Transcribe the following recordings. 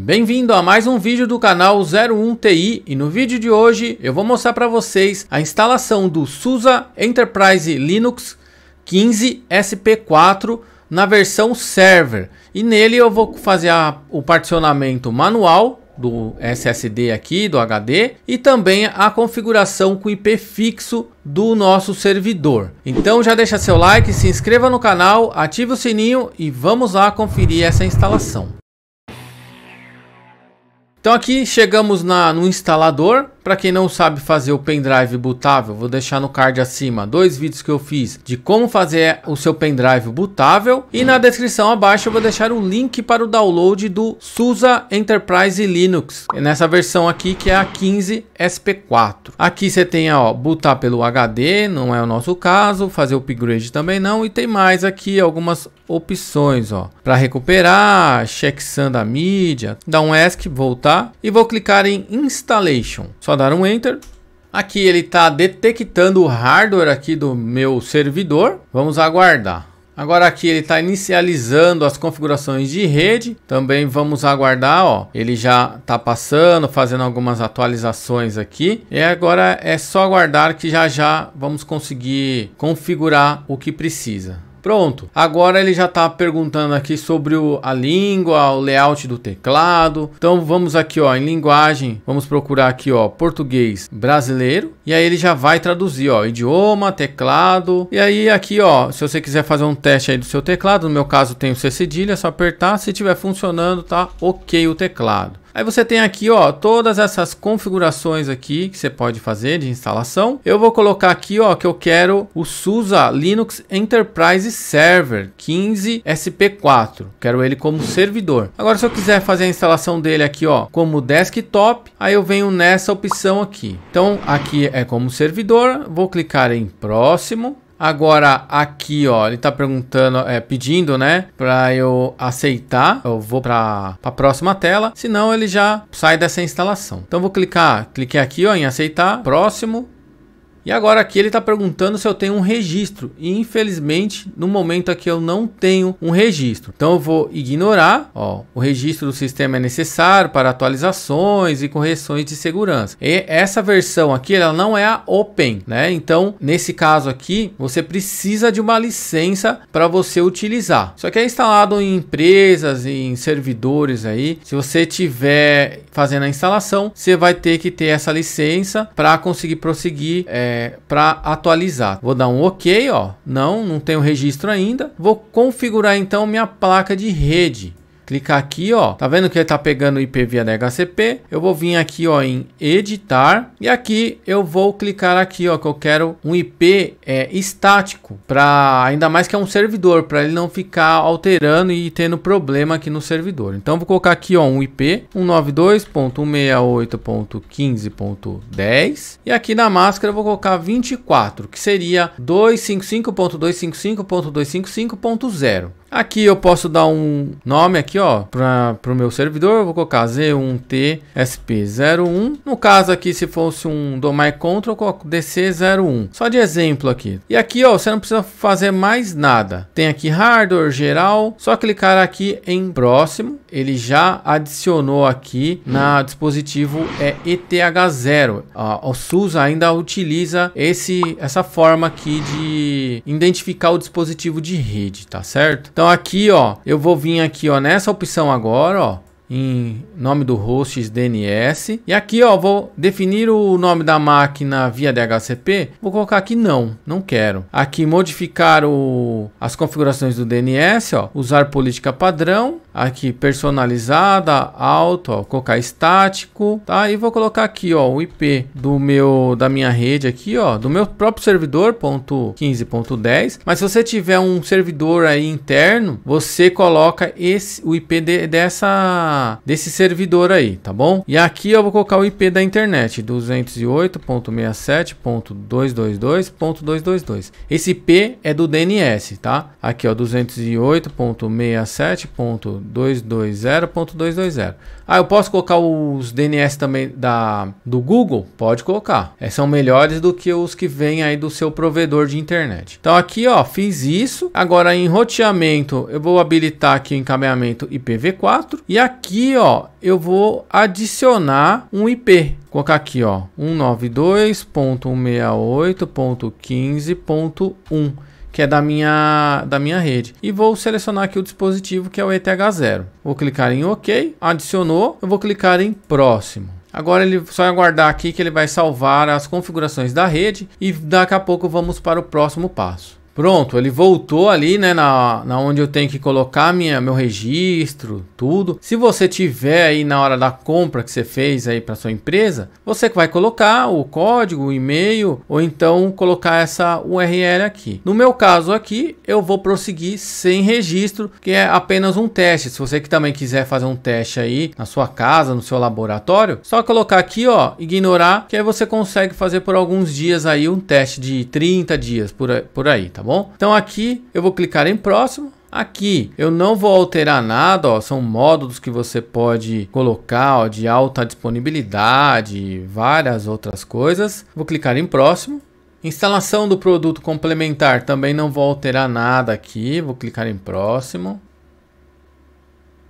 Bem-vindo a mais um vídeo do canal 01TI e no vídeo de hoje eu vou mostrar para vocês a instalação do SUSE Enterprise Linux 15 SP4 na versão Server e nele eu vou fazer a, o particionamento manual do SSD aqui, do HD e também a configuração com IP fixo do nosso servidor. Então já deixa seu like, se inscreva no canal, ative o sininho e vamos lá conferir essa instalação. Então aqui chegamos na, no instalador. Para quem não sabe fazer o pendrive bootável, vou deixar no card acima dois vídeos que eu fiz de como fazer o seu pendrive bootável e na descrição abaixo eu vou deixar o link para o download do SUSE Enterprise Linux, nessa versão aqui que é a 15 SP4. Aqui você tem ó, bootar pelo HD, não é o nosso caso, fazer o upgrade também não e tem mais aqui algumas opções, ó, para recuperar, checksum da mídia, dar um ESC, voltar e vou clicar em installation. Só só dar um Enter. Aqui ele está detectando o hardware aqui do meu servidor. Vamos aguardar. Agora aqui ele está inicializando as configurações de rede. Também vamos aguardar, ó. Ele já está passando, fazendo algumas atualizações aqui. E agora é só aguardar que já já vamos conseguir configurar o que precisa. Pronto. Agora ele já está perguntando aqui sobre o, a língua, o layout do teclado. Então vamos aqui ó, em linguagem, vamos procurar aqui ó, português brasileiro. E aí ele já vai traduzir ó, idioma, teclado. E aí aqui ó, se você quiser fazer um teste aí do seu teclado, no meu caso tem o C cedilha, é só apertar. Se tiver funcionando, tá ok o teclado. Aí você tem aqui, ó, todas essas configurações aqui que você pode fazer de instalação. Eu vou colocar aqui, ó, que eu quero o SUSE Linux Enterprise Server 15 SP4. Quero ele como servidor. Agora, se eu quiser fazer a instalação dele aqui, ó, como desktop, aí eu venho nessa opção aqui. Então, aqui é como servidor. Vou clicar em próximo. Agora aqui, ó, ele tá perguntando, é, pedindo, né, para eu aceitar. Eu vou para a próxima tela, senão ele já sai dessa instalação. Então vou clicar, cliquei aqui, ó, em aceitar, próximo. E agora aqui ele está perguntando se eu tenho um registro. E infelizmente, no momento aqui eu não tenho um registro. Então eu vou ignorar. Ó, o registro do sistema é necessário para atualizações e correções de segurança. E essa versão aqui, ela não é a open, né? Então, nesse caso aqui, você precisa de uma licença para você utilizar. Isso aqui é instalado em empresas em servidores aí. Se você tiver fazendo a instalação, você vai ter que ter essa licença para conseguir prosseguir é, é, para atualizar. Vou dar um OK, ó. Não, não tenho registro ainda. Vou configurar então minha placa de rede clicar aqui, ó. Tá vendo que ele tá pegando o IP via DHCP? Eu vou vir aqui, ó, em editar e aqui eu vou clicar aqui, ó, que eu quero um IP é, estático para ainda mais que é um servidor para ele não ficar alterando e tendo problema aqui no servidor. Então vou colocar aqui, ó, um IP 192.168.15.10 e aqui na máscara eu vou colocar 24, que seria 255.255.255.0. Aqui eu posso dar um nome aqui, ó, para o meu servidor. Eu vou colocar Z1TSP01. No caso aqui, se fosse um do My Control, eu coloco DC01. Só de exemplo aqui. E aqui, ó, você não precisa fazer mais nada. Tem aqui hardware geral. Só clicar aqui em próximo. Ele já adicionou aqui na dispositivo é ETH0. o SUS ainda utiliza esse essa forma aqui de identificar o dispositivo de rede, tá certo? Então então aqui, ó, eu vou vir aqui, ó, nessa opção agora, ó, em nome do host DNS. E aqui, ó, vou definir o nome da máquina via DHCP. Vou colocar aqui não, não quero. Aqui modificar o, as configurações do DNS, ó, usar política padrão aqui personalizada, alto, ó, colocar estático, tá? E vou colocar aqui, ó, o IP do meu da minha rede aqui, ó, do meu próprio servidor ponto 15.10. Mas se você tiver um servidor aí interno, você coloca esse o IP de, dessa desse servidor aí, tá bom? E aqui eu vou colocar o IP da internet 208.67.222.222. Esse IP é do DNS, tá? Aqui, ó, 208.67. 220.220. Ah, eu posso colocar os DNS também da, do Google? Pode colocar. É, são melhores do que os que vêm aí do seu provedor de internet. Então aqui, ó, fiz isso. Agora em roteamento, eu vou habilitar aqui o encaminhamento IPv4. E aqui, ó, eu vou adicionar um IP. Vou colocar aqui, ó, 192.168.15.1 que é da minha, da minha rede. E vou selecionar aqui o dispositivo que é o ETH0. Vou clicar em OK, adicionou, eu vou clicar em próximo. Agora ele só aguardar aqui que ele vai salvar as configurações da rede e daqui a pouco vamos para o próximo passo. Pronto, ele voltou ali, né, na, na onde eu tenho que colocar minha, meu registro, tudo. Se você tiver aí na hora da compra que você fez aí para sua empresa, você vai colocar o código, o e-mail ou então colocar essa URL aqui. No meu caso aqui, eu vou prosseguir sem registro, que é apenas um teste. Se você que também quiser fazer um teste aí na sua casa, no seu laboratório, só colocar aqui, ó, ignorar, que aí você consegue fazer por alguns dias aí um teste de 30 dias por, por aí, tá bom? Então aqui eu vou clicar em próximo. Aqui eu não vou alterar nada, ó, são módulos que você pode colocar ó, de alta disponibilidade, várias outras coisas. Vou clicar em próximo. Instalação do produto complementar também não vou alterar nada aqui, vou clicar em próximo.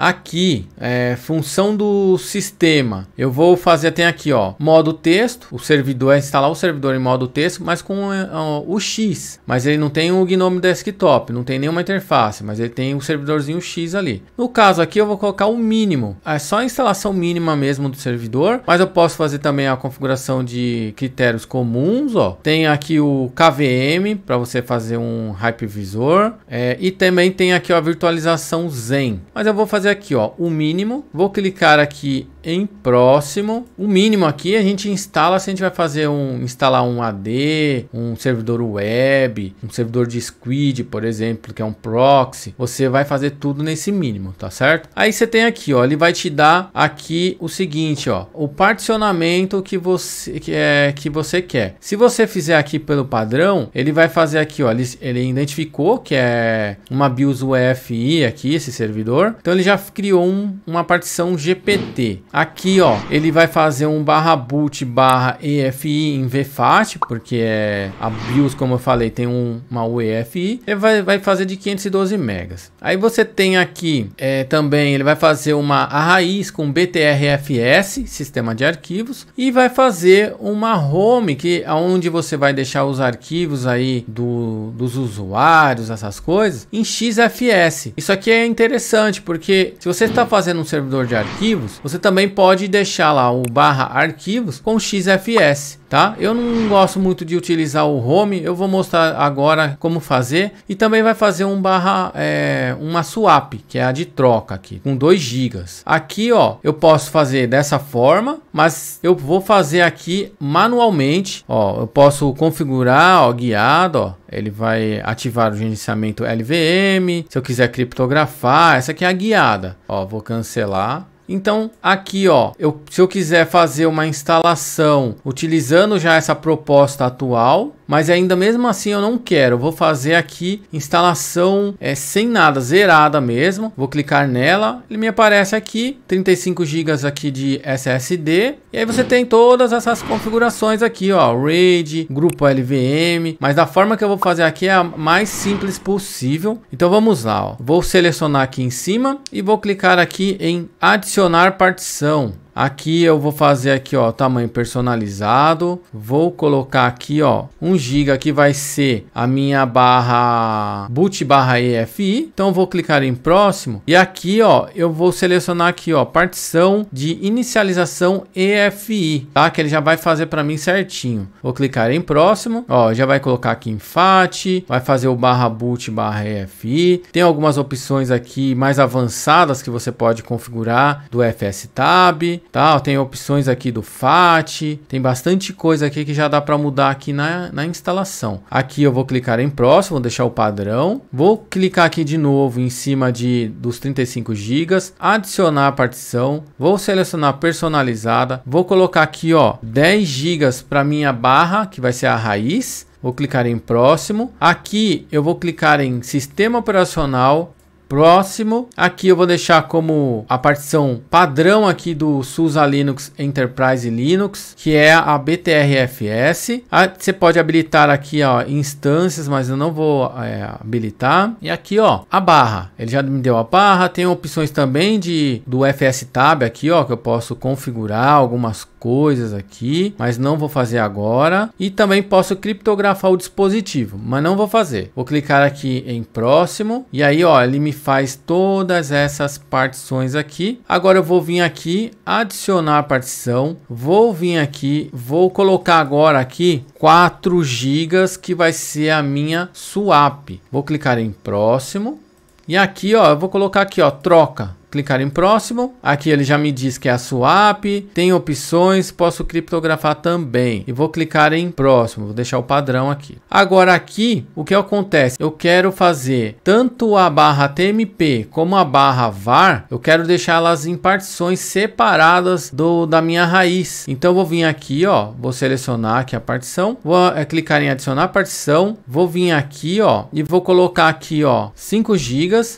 Aqui, é, função do sistema. Eu vou fazer até aqui, ó, modo texto. O servidor é instalar o servidor em modo texto, mas com é, ó, o X. Mas ele não tem o GNOME Desktop, não tem nenhuma interface, mas ele tem o um servidorzinho X ali. No caso aqui, eu vou colocar o mínimo. É só a instalação mínima mesmo do servidor, mas eu posso fazer também a configuração de critérios comuns, ó. Tem aqui o KVM para você fazer um hypervisor é, e também tem aqui ó, a virtualização Zen. Mas eu vou fazer aqui, ó, o mínimo. Vou clicar aqui em próximo. O mínimo aqui a gente instala se a gente vai fazer um instalar um AD, um servidor web, um servidor de squid, por exemplo, que é um proxy. Você vai fazer tudo nesse mínimo, tá certo? Aí você tem aqui, ó, ele vai te dar aqui o seguinte, ó, o particionamento que você que é que você quer. Se você fizer aqui pelo padrão, ele vai fazer aqui, ó, ele, ele identificou que é uma BIOS UEFI aqui esse servidor. Então ele já criou um, uma partição GPT. Aqui, ó, ele vai fazer um barra boot barra EFI em VFAT, porque é a BIOS, como eu falei, tem um, uma UEFI. Ele vai, vai fazer de 512 megas. Aí você tem aqui é, também, ele vai fazer uma raiz com BTRFS, sistema de arquivos, e vai fazer uma home, que aonde é você vai deixar os arquivos aí do, dos usuários, essas coisas, em XFS. Isso aqui é interessante, porque se você está fazendo um servidor de arquivos, você também também pode deixar lá o barra arquivos com XFS, tá? Eu não gosto muito de utilizar o home, eu vou mostrar agora como fazer. E também vai fazer um barra, é, uma swap, que é a de troca aqui, com 2 GB. Aqui, ó, eu posso fazer dessa forma, mas eu vou fazer aqui manualmente, ó, eu posso configurar, ó, guiado, ó. Ele vai ativar o gerenciamento LVM, se eu quiser criptografar, essa aqui é a guiada. Ó, vou cancelar então aqui ó, eu, se eu quiser fazer uma instalação utilizando já essa proposta atual, mas ainda mesmo assim eu não quero, eu vou fazer aqui instalação é, sem nada, zerada mesmo, vou clicar nela, ele me aparece aqui, 35 GB aqui de SSD, e aí você tem todas essas configurações aqui ó, RAID, grupo LVM, mas da forma que eu vou fazer aqui é a mais simples possível, então vamos lá ó, vou selecionar aqui em cima e vou clicar aqui em adicionar adicionar partição. Aqui eu vou fazer aqui, ó, tamanho personalizado. Vou colocar aqui, ó, 1 GB que vai ser a minha barra boot barra EFI. Então vou clicar em próximo e aqui, ó, eu vou selecionar aqui, ó, partição de inicialização EFI, tá? Que ele já vai fazer para mim certinho. Vou clicar em próximo, ó, já vai colocar aqui em FAT, vai fazer o barra boot barra EFI. Tem algumas opções aqui mais avançadas que você pode configurar do FS Tab aqui, tal, tem opções aqui do FAT, tem bastante coisa aqui que já dá para mudar aqui na, na instalação. Aqui eu vou clicar em próximo, vou deixar o padrão, vou clicar aqui de novo em cima de dos 35 GB, adicionar a partição, vou selecionar personalizada, vou colocar aqui ó 10 GB para minha barra que vai ser a raiz, vou clicar em próximo. Aqui eu vou clicar em sistema operacional próximo. Aqui eu vou deixar como a partição padrão aqui do SUSE Linux Enterprise Linux, que é a BTRFS. Ah, você pode habilitar aqui ó, instâncias, mas eu não vou é, habilitar. E aqui ó, a barra, ele já me deu a barra. Tem opções também de do FS Tab aqui ó, que eu posso configurar algumas coisas aqui, mas não vou fazer agora. E também posso criptografar o dispositivo, mas não vou fazer. Vou clicar aqui em próximo e aí ó, ele me faz todas essas partições aqui. Agora eu vou vir aqui, adicionar partição, vou vir aqui, vou colocar agora aqui 4 GB que vai ser a minha swap. Vou clicar em próximo e aqui ó, eu vou colocar aqui ó, troca clicar em próximo. Aqui ele já me diz que é a swap, tem opções, posso criptografar também. E vou clicar em próximo, vou deixar o padrão aqui. Agora aqui, o que acontece? Eu quero fazer tanto a barra TMP como a barra VAR, eu quero deixá-las em partições separadas do da minha raiz. Então vou vir aqui, ó, vou selecionar aqui a partição, vou é, clicar em adicionar partição, vou vir aqui, ó, e vou colocar aqui, ó, 5 GB,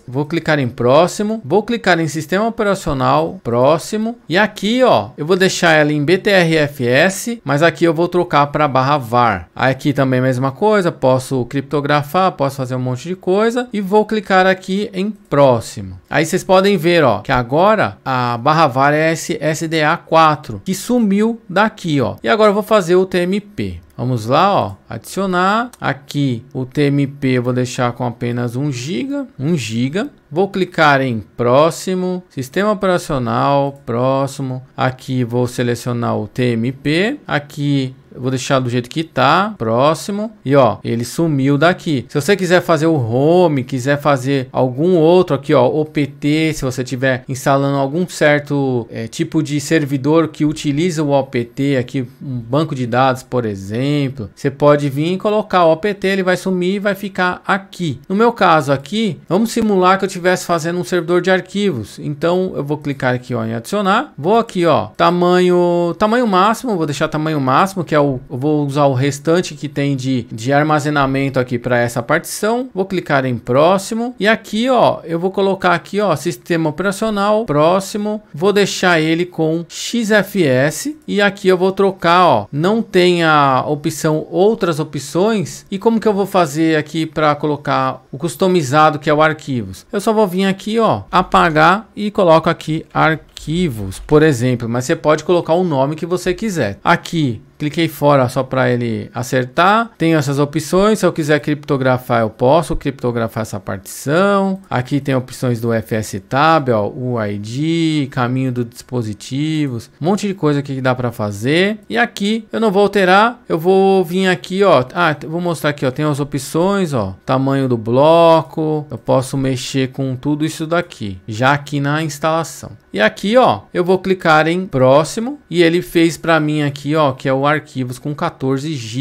vou clicar em próximo, vou clicar em em sistema operacional próximo. E aqui, ó, eu vou deixar ela em BTRFS, mas aqui eu vou trocar para barra var. Aqui também a mesma coisa, posso criptografar, posso fazer um monte de coisa e vou clicar aqui em próximo. Aí vocês podem ver, ó, que agora a barra var é SDA4 que sumiu daqui, ó. E agora eu vou fazer o TMP. Vamos lá, ó, adicionar. Aqui o TMP eu vou deixar com apenas 1 GB, 1 GB. Vou clicar em próximo, sistema operacional, próximo. Aqui vou selecionar o TMP. Aqui vou deixar do jeito que tá, próximo. E ó, ele sumiu daqui. Se você quiser fazer o home, quiser fazer algum outro aqui, ó, OPT, se você tiver instalando algum certo é, tipo de servidor que utiliza o OPT aqui, um banco de dados, por exemplo, você pode vir e colocar o OPT, ele vai sumir e vai ficar aqui. No meu caso aqui, vamos simular que eu tiver estivesse fazendo um servidor de arquivos. Então eu vou clicar aqui ó, em adicionar. Vou aqui ó, tamanho, tamanho máximo, vou deixar tamanho máximo, que é o vou usar o restante que tem de, de armazenamento aqui para essa partição. Vou clicar em próximo e aqui ó, eu vou colocar aqui ó, sistema operacional, próximo. Vou deixar ele com XFS e aqui eu vou trocar ó, não tem a opção outras opções e como que eu vou fazer aqui para colocar o customizado que é o arquivos? Eu só só vou vir aqui, ó, apagar e coloco aqui arquivo arquivos, por exemplo, mas você pode colocar o nome que você quiser. Aqui, cliquei fora só para ele acertar. Tenho essas opções, se eu quiser criptografar eu posso criptografar essa partição. Aqui tem opções do FS Tab, ó, UID, caminho dos dispositivos, um monte de coisa que dá para fazer. E aqui eu não vou alterar, eu vou vir aqui, ó, ah, vou mostrar aqui, ó, tem as opções, ó, tamanho do bloco, eu posso mexer com tudo isso daqui, já aqui na instalação. E aqui, ó, eu vou clicar em próximo e ele fez para mim aqui, ó, que é o arquivos com 14 GB.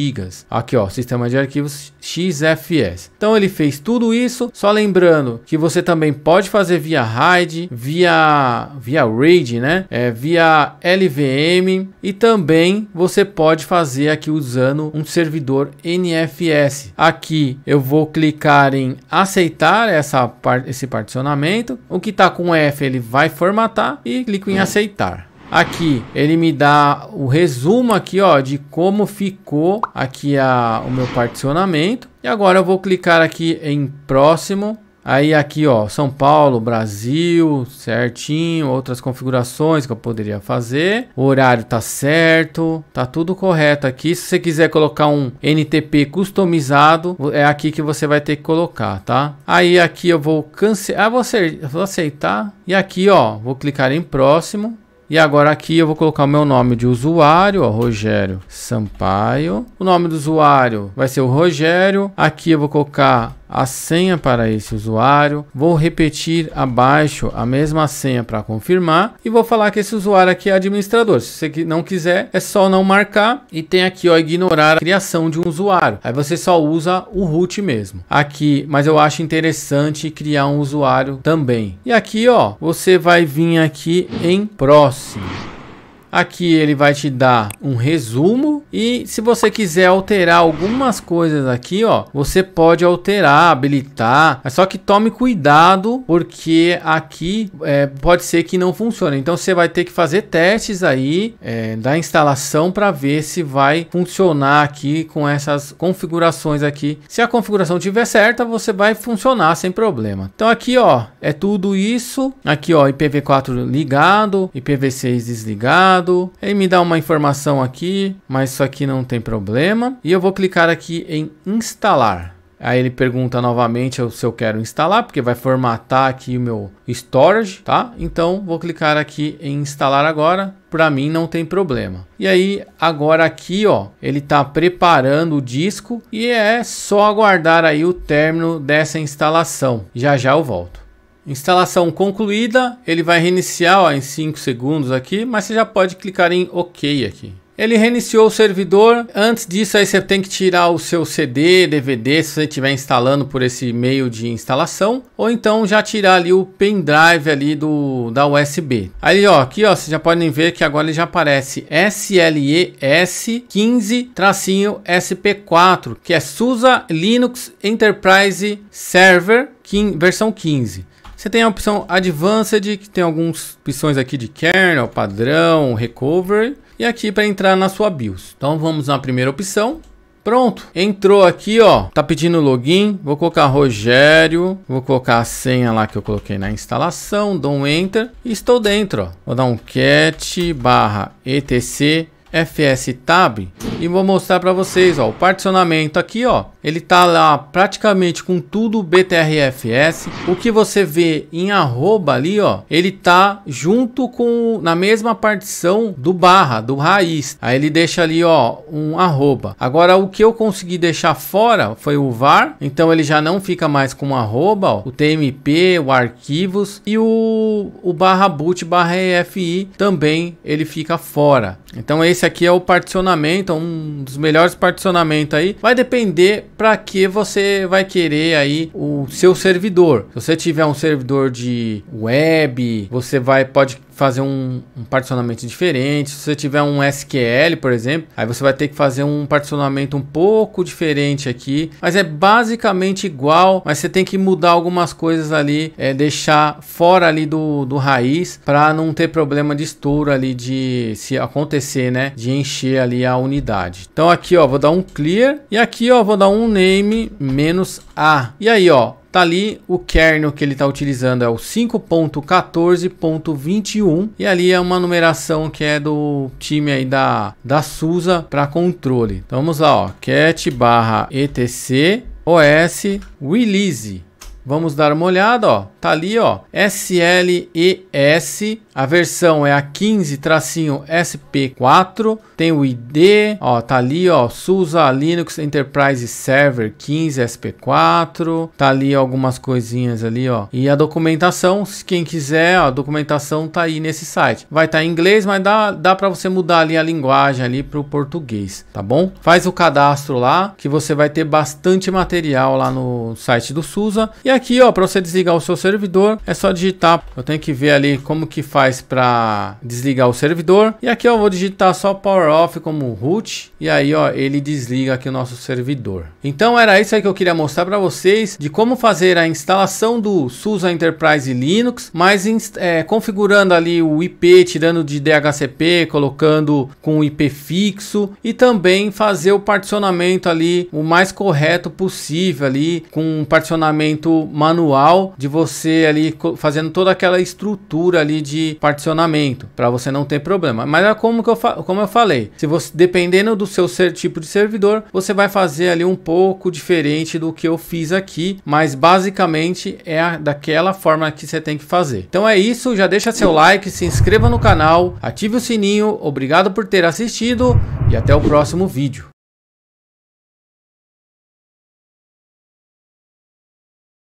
Aqui, ó, sistema de arquivos XFS. Então ele fez tudo isso, só lembrando que você também pode fazer via RAID, via via RAID, né? É, via LVM e também você pode fazer aqui usando um servidor NFS. Aqui eu vou clicar em aceitar essa parte esse particionamento. O que tá com F, ele vai formatar e clico em aceitar. Aqui ele me dá o resumo aqui, ó, de como ficou aqui a, o meu particionamento. E agora eu vou clicar aqui em próximo Aí aqui, ó, São Paulo, Brasil, certinho, outras configurações que eu poderia fazer. O horário tá certo, tá tudo correto aqui. Se você quiser colocar um NTP customizado, é aqui que você vai ter que colocar, tá? Aí aqui eu vou cancelar, ah, vou aceitar. E aqui, ó, vou clicar em próximo. E agora aqui eu vou colocar o meu nome de usuário, ó, Rogério Sampaio. O nome do usuário vai ser o Rogério. Aqui eu vou colocar a senha para esse usuário. Vou repetir abaixo a mesma senha para confirmar e vou falar que esse usuário aqui é administrador. Se você não quiser, é só não marcar e tem aqui ó ignorar a criação de um usuário. Aí você só usa o root mesmo. Aqui, mas eu acho interessante criar um usuário também. E aqui ó, você vai vir aqui em próximo. Aqui ele vai te dar um resumo e se você quiser alterar algumas coisas aqui, ó, você pode alterar, habilitar. É só que tome cuidado porque aqui é, pode ser que não funcione. Então você vai ter que fazer testes aí é, da instalação para ver se vai funcionar aqui com essas configurações aqui. Se a configuração tiver certa, você vai funcionar sem problema. Então aqui, ó, é tudo isso. Aqui, ó, IPv4 ligado, IPv6 desligado errado, ele me dá uma informação aqui, mas isso aqui não tem problema. E eu vou clicar aqui em instalar. Aí ele pergunta novamente se eu quero instalar, porque vai formatar aqui o meu storage, tá? Então vou clicar aqui em instalar agora. Para mim não tem problema. E aí agora aqui, ó, ele tá preparando o disco e é só aguardar aí o término dessa instalação. Já já eu volto. Instalação concluída, ele vai reiniciar ó, em 5 segundos aqui, mas você já pode clicar em OK aqui. Ele reiniciou o servidor, antes disso aí você tem que tirar o seu CD, DVD, se você estiver instalando por esse meio de instalação, ou então já tirar ali o pendrive ali do, da USB. Aí ó, aqui ó, vocês já podem ver que agora ele já aparece SLES 15-SP4, que é SUSE Linux Enterprise Server versão 15. Você tem a opção Advanced, que tem algumas opções aqui de kernel, padrão, recovery. E aqui para entrar na sua BIOS. Então vamos na primeira opção. Pronto, entrou aqui, ó. Tá pedindo login. Vou colocar Rogério. Vou colocar a senha lá que eu coloquei na instalação. Dou um Enter e estou dentro, ó. Vou dar um cat barra etc fs tab e vou mostrar para vocês, ó, o particionamento aqui, ó. Ele tá lá praticamente com tudo BTRFS. O que você vê em arroba ali, ó, ele tá junto com na mesma partição do barra, do raiz. Aí ele deixa ali, ó, um arroba. Agora o que eu consegui deixar fora foi o var, então ele já não fica mais com arroba, ó, o TMP, o arquivos e o, o barra boot barra EFI também ele fica fora. Então esse aqui é o particionamento, um dos melhores particionamentos aí. Vai depender para que você vai querer aí o seu servidor. Se você tiver um servidor de web, você vai pode fazer um, um particionamento diferente. Se você tiver um SQL, por exemplo, aí você vai ter que fazer um particionamento um pouco diferente aqui, mas é basicamente igual, mas você tem que mudar algumas coisas ali, é, deixar fora ali do, do raiz para não ter problema de estouro ali de se acontecer, né, de encher ali a unidade. Então aqui, ó, vou dar um clear e aqui, ó, vou dar um name menos a. E aí, ó, Tá ali o kernel que ele está utilizando é o 5.14.21 e ali é uma numeração que é do time aí da da SUSE para controle. Então vamos lá, ó, cat/etc os release Vamos dar uma olhada, ó. Tá ali, ó. SLES. A versão é a 15-SP4. Tem o ID, ó, tá ali, ó. SUSE Linux Enterprise Server 15-SP4. Tá ali algumas coisinhas ali, ó. E a documentação, se quem quiser, ó, a documentação tá aí nesse site. Vai estar tá em inglês, mas dá, dá para você mudar ali a linguagem ali pro português, tá bom? Faz o cadastro lá, que você vai ter bastante material lá no site do SUSE. E aqui, ó, para você desligar o seu servidor, é só digitar. Eu tenho que ver ali como que faz para desligar o servidor. E aqui eu vou digitar só power off como root e aí, ó, ele desliga aqui o nosso servidor. Então era isso aí que eu queria mostrar para vocês de como fazer a instalação do SUSE Enterprise Linux, mas é, configurando ali o IP, tirando de DHCP, colocando com IP fixo e também fazer o particionamento ali o mais correto possível ali com um particionamento manual de você ali fazendo toda aquela estrutura ali de particionamento para você não ter problema. Mas é como, que eu, como eu falei, se você dependendo do seu tipo de servidor, você vai fazer ali um pouco diferente do que eu fiz aqui, mas basicamente é a, daquela forma que você tem que fazer. Então é isso, já deixa seu like, se inscreva no canal, ative o sininho, obrigado por ter assistido e até o próximo vídeo.